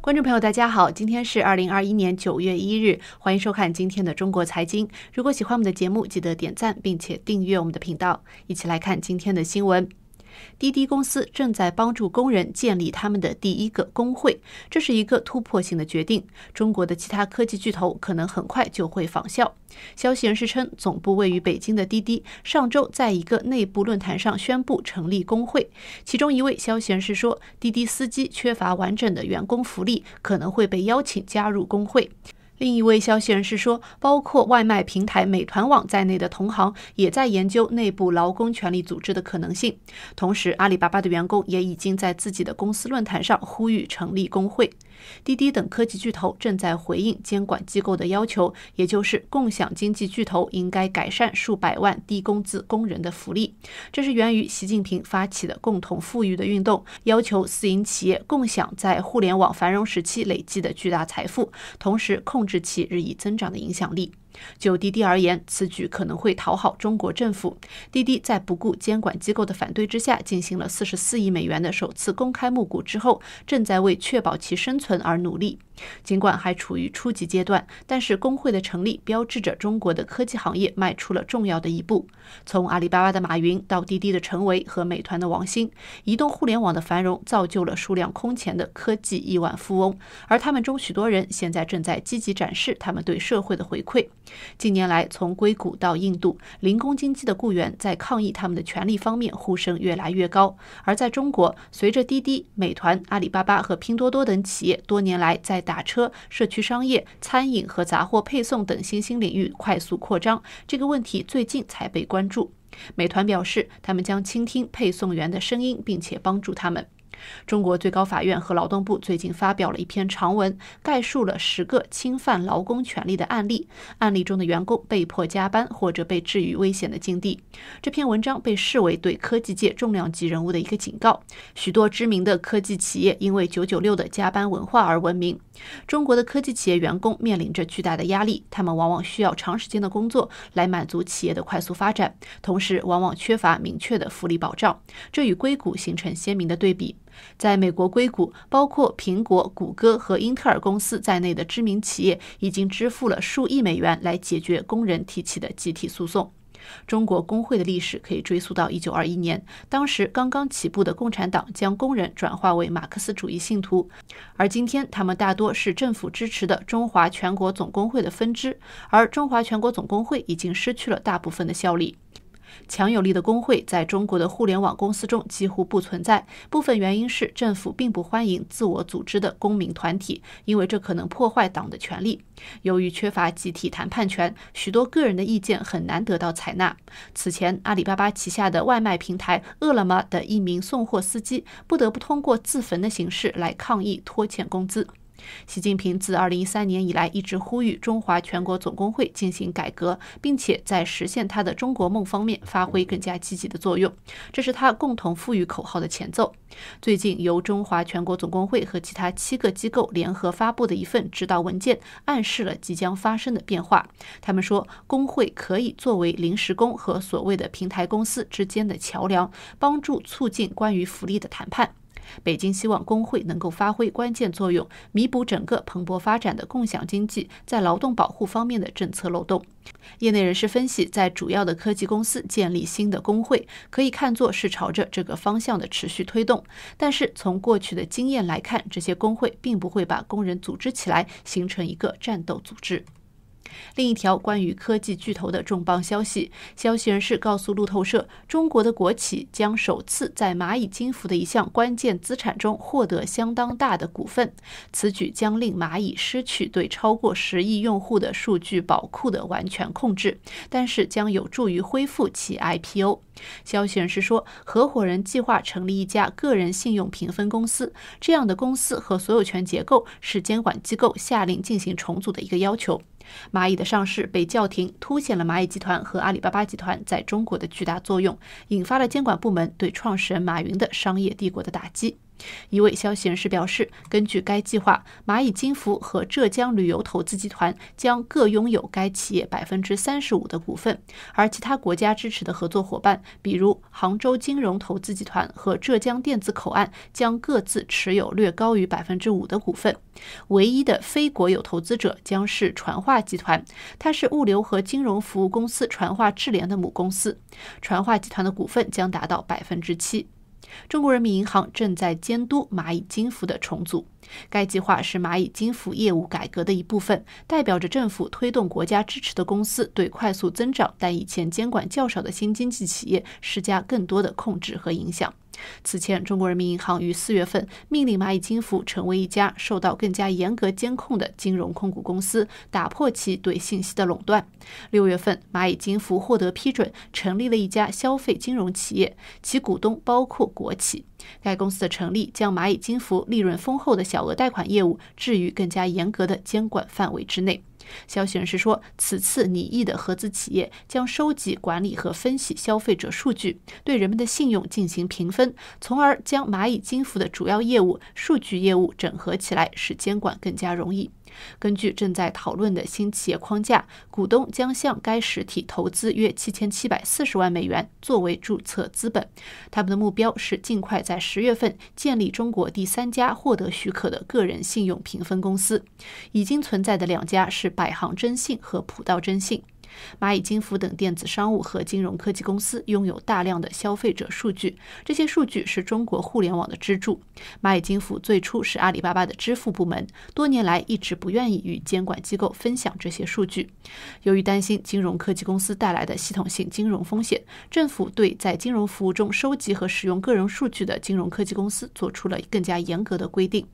观众朋友，大家好，今天是二零二一年九月一日，欢迎收看今天的中国财经。如果喜欢我们的节目，记得点赞并且订阅我们的频道，一起来看今天的新闻。滴滴公司正在帮助工人建立他们的第一个工会，这是一个突破性的决定。中国的其他科技巨头可能很快就会仿效。消息人士称，总部位于北京的滴滴上周在一个内部论坛上宣布成立工会。其中一位消息人士说，滴滴司机缺乏完整的员工福利，可能会被邀请加入工会。另一位消息人士说，包括外卖平台美团网在内的同行也在研究内部劳工权利组织的可能性。同时，阿里巴巴的员工也已经在自己的公司论坛上呼吁成立工会。滴滴等科技巨头正在回应监管机构的要求，也就是共享经济巨头应该改善数百万低工资工人的福利。这是源于习近平发起的共同富裕的运动，要求私营企业共享在互联网繁荣时期累积的巨大财富，同时控制其日益增长的影响力。就滴滴而言，此举可能会讨好中国政府。滴滴在不顾监管机构的反对之下，进行了四十四亿美元的首次公开募股之后，正在为确保其生存而努力。尽管还处于初级阶段，但是工会的成立标志着中国的科技行业迈出了重要的一步。从阿里巴巴的马云到滴滴的陈维和美团的王兴，移动互联网的繁荣造就了数量空前的科技亿万富翁，而他们中许多人现在正在积极展示他们对社会的回馈。近年来，从硅谷到印度，零工经济的雇员在抗议他们的权利方面呼声越来越高。而在中国，随着滴滴、美团、阿里巴巴和拼多多等企业多年来在打车、社区商业、餐饮和杂货配送等新兴领域快速扩张，这个问题最近才被关注。美团表示，他们将倾听配送员的声音，并且帮助他们。中国最高法院和劳动部最近发表了一篇长文，概述了十个侵犯劳工权利的案例。案例中的员工被迫加班或者被置于危险的境地。这篇文章被视为对科技界重量级人物的一个警告。许多知名的科技企业因为“九九六”的加班文化而闻名。中国的科技企业员工面临着巨大的压力，他们往往需要长时间的工作来满足企业的快速发展，同时往往缺乏明确的福利保障。这与硅谷形成鲜明的对比。在美国硅谷，包括苹果、谷歌和英特尔公司在内的知名企业已经支付了数亿美元来解决工人提起的集体诉讼。中国工会的历史可以追溯到1921年，当时刚刚起步的共产党将工人转化为马克思主义信徒。而今天，他们大多是政府支持的中华全国总工会的分支，而中华全国总工会已经失去了大部分的效力。强有力的工会在中国的互联网公司中几乎不存在，部分原因是政府并不欢迎自我组织的公民团体，因为这可能破坏党的权利。由于缺乏集体谈判权，许多个人的意见很难得到采纳。此前，阿里巴巴旗下的外卖平台饿了么的一名送货司机不得不通过自焚的形式来抗议拖欠工资。习近平自2013年以来一直呼吁中华全国总工会进行改革，并且在实现他的中国梦方面发挥更加积极的作用。这是他共同富裕口号的前奏。最近，由中华全国总工会和其他七个机构联合发布的一份指导文件，暗示了即将发生的变化。他们说，工会可以作为临时工和所谓的平台公司之间的桥梁，帮助促进关于福利的谈判。北京希望工会能够发挥关键作用，弥补整个蓬勃发展的共享经济在劳动保护方面的政策漏洞。业内人士分析，在主要的科技公司建立新的工会，可以看作是朝着这个方向的持续推动。但是，从过去的经验来看，这些工会并不会把工人组织起来，形成一个战斗组织。另一条关于科技巨头的重磅消息，消息人士告诉路透社，中国的国企将首次在蚂蚁金服的一项关键资产中获得相当大的股份。此举将令蚂蚁失去对超过十亿用户的数据宝库的完全控制，但是将有助于恢复其 IPO。消息人士说，合伙人计划成立一家个人信用评分公司。这样的公司和所有权结构是监管机构下令进行重组的一个要求。蚂蚁的上市被叫停，凸显了蚂蚁集团和阿里巴巴集团在中国的巨大作用，引发了监管部门对创始人马云的商业帝国的打击。一位消息人士表示，根据该计划，蚂蚁金服和浙江旅游投资集团将各拥有该企业百分之三十五的股份，而其他国家支持的合作伙伴，比如杭州金融投资集团和浙江电子口岸，将各自持有略高于百分之五的股份。唯一的非国有投资者将是传化集团，它是物流和金融服务公司传化智联的母公司。传化集团的股份将达到百分之七。中国人民银行正在监督蚂蚁金服的重组。该计划是蚂蚁金服业务改革的一部分，代表着政府推动国家支持的公司对快速增长但以前监管较少的新经济企业施加更多的控制和影响。此前，中国人民银行于四月份命令蚂蚁金服成为一家受到更加严格监控的金融控股公司，打破其对信息的垄断。六月份，蚂蚁金服获得批准成立了一家消费金融企业，其股东包括国企。该公司的成立将蚂蚁金服利润丰厚的小额贷款业务置于更加严格的监管范围之内。消息人士说，此次拟议的合资企业将收集、管理和分析消费者数据，对人们的信用进行评分，从而将蚂蚁金服的主要业务——数据业务整合起来，使监管更加容易。根据正在讨论的新企业框架，股东将向该实体投资约七千七百四十万美元作为注册资本。他们的目标是尽快在十月份建立中国第三家获得许可的个人信用评分公司。已经存在的两家是百行征信和普道征信。蚂蚁金服等电子商务和金融科技公司拥有大量的消费者数据，这些数据是中国互联网的支柱。蚂蚁金服最初是阿里巴巴的支付部门，多年来一直不愿意与监管机构分享这些数据。由于担心金融科技公司带来的系统性金融风险，政府对在金融服务中收集和使用个人数据的金融科技公司做出了更加严格的规定。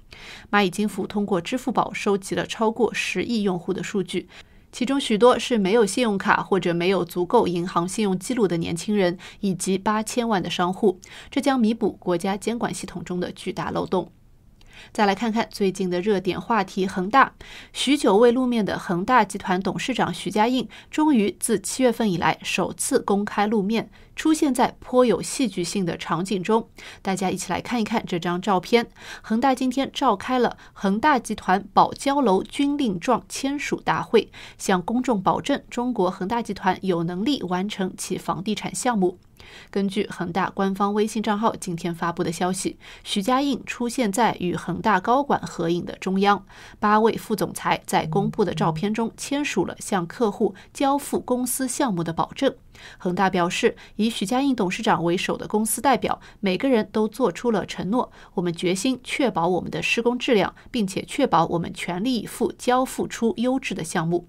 蚂蚁金服通过支付宝收集了超过十亿用户的数据。其中许多是没有信用卡或者没有足够银行信用记录的年轻人，以及八千万的商户，这将弥补国家监管系统中的巨大漏洞。再来看看最近的热点话题：恒大，许久未露面的恒大集团董事长许家印，终于自七月份以来首次公开露面。出现在颇有戏剧性的场景中，大家一起来看一看这张照片。恒大今天召开了恒大集团保交楼军令状签署大会，向公众保证中国恒大集团有能力完成其房地产项目。根据恒大官方微信账号今天发布的消息，许家印出现在与恒大高管合影的中央，八位副总裁在公布的照片中签署了向客户交付公司项目的保证。恒大表示，以许家印董事长为首的公司代表，每个人都做出了承诺。我们决心确保我们的施工质量，并且确保我们全力以赴交付出优质的项目。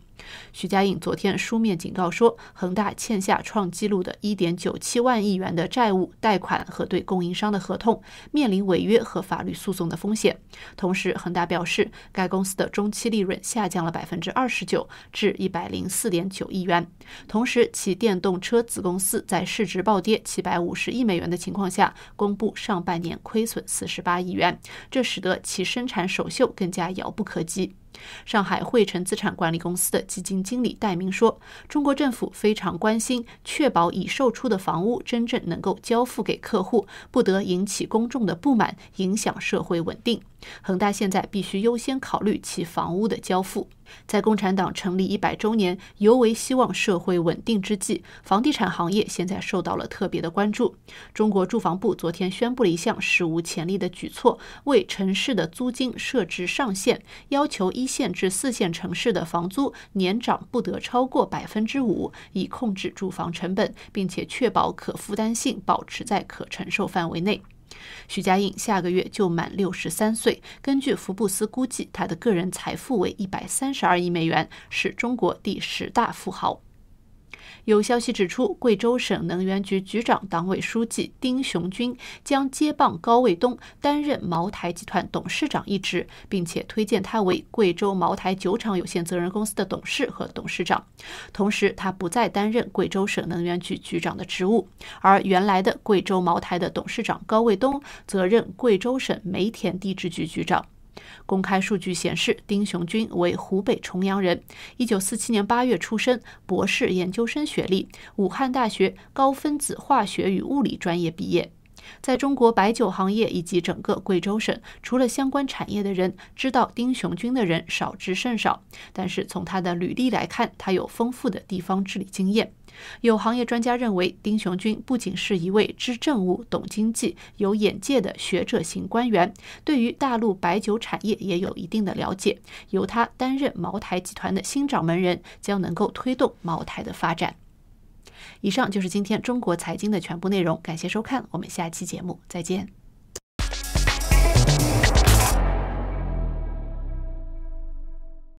徐家印昨天书面警告说，恒大欠下创纪录的一点九七万亿元的债务、贷款和对供应商的合同，面临违约和法律诉讼的风险。同时，恒大表示，该公司的中期利润下降了百分之二十九，至一百零四点九亿元。同时，其电动车子公司在市值暴跌七百五十亿美元的情况下，公布上半年亏损四十八亿元，这使得其生产首秀更加遥不可及。上海汇成资产管理公司的基金经理戴明说：“中国政府非常关心，确保已售出的房屋真正能够交付给客户，不得引起公众的不满，影响社会稳定。”恒大现在必须优先考虑其房屋的交付。在共产党成立一百周年，尤为希望社会稳定之际，房地产行业现在受到了特别的关注。中国住房部昨天宣布了一项史无前例的举措，为城市的租金设置上限，要求一线至四线城市的房租年涨不得超过百分之五，以控制住房成本，并且确保可负担性保持在可承受范围内。许家印下个月就满六十三岁。根据福布斯估计，他的个人财富为一百三十二亿美元，是中国第十大富豪。有消息指出，贵州省能源局局长、党委书记丁雄军将接棒高卫东担任茅台集团董事长一职，并且推荐他为贵州茅台酒厂有限责任公司的董事和董事长。同时，他不再担任贵州省能源局局长的职务，而原来的贵州茅台的董事长高卫东则任贵州省煤田地质局局长。公开数据显示，丁雄军为湖北重阳人，一九四七年八月出生，博士研究生学历，武汉大学高分子化学与物理专业毕业。在中国白酒行业以及整个贵州省，除了相关产业的人知道丁雄军的人少之甚少。但是从他的履历来看，他有丰富的地方治理经验。有行业专家认为，丁雄军不仅是一位知政务、懂经济、有眼界的学者型官员，对于大陆白酒产业也有一定的了解。由他担任茅台集团的新掌门人，将能够推动茅台的发展。以上就是今天中国财经的全部内容，感谢收看，我们下期节目再见。